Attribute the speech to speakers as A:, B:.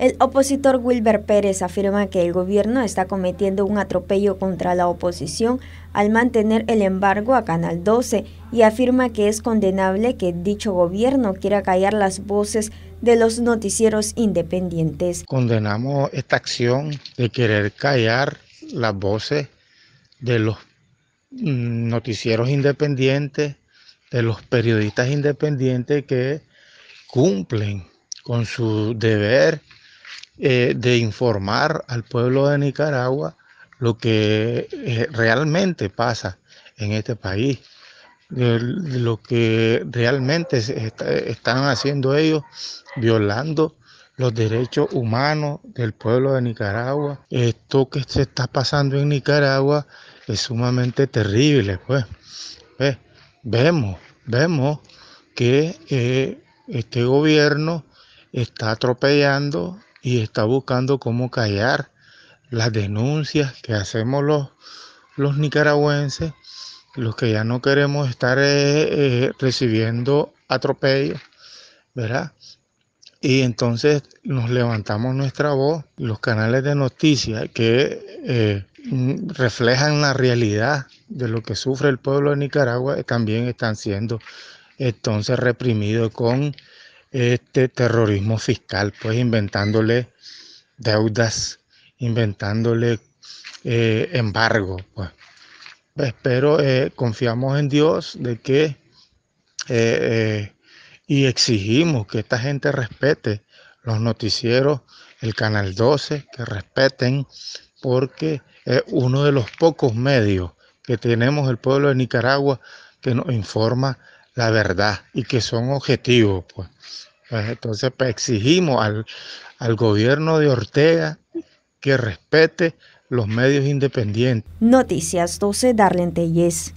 A: El opositor Wilber Pérez afirma que el gobierno está cometiendo un atropello contra la oposición al mantener el embargo a Canal 12 y afirma que es condenable que dicho gobierno quiera callar las voces de los noticieros independientes.
B: Condenamos esta acción de querer callar las voces de los noticieros independientes, de los periodistas independientes que cumplen con su deber eh, de informar al pueblo de Nicaragua lo que eh, realmente pasa en este país, lo que realmente están haciendo ellos, violando los derechos humanos del pueblo de Nicaragua. Esto que se está pasando en Nicaragua es sumamente terrible, pues. vemos, vemos que eh, este gobierno está atropellando y está buscando cómo callar las denuncias que hacemos los, los nicaragüenses, los que ya no queremos estar eh, eh, recibiendo atropellos, ¿verdad? Y entonces nos levantamos nuestra voz, los canales de noticias que eh, reflejan la realidad de lo que sufre el pueblo de Nicaragua también están siendo entonces reprimidos con este terrorismo fiscal, pues inventándole deudas, inventándole eh, embargo. Pues. pues pero eh, confiamos en Dios de que eh, y exigimos que esta gente respete los noticieros, el Canal 12, que respeten, porque es uno de los pocos medios que tenemos el pueblo de Nicaragua que nos informa la verdad y que son objetivos. Pues. pues entonces pues, exigimos al, al gobierno de Ortega que respete los medios independientes.
A: Noticias 12, Darlene Tellez.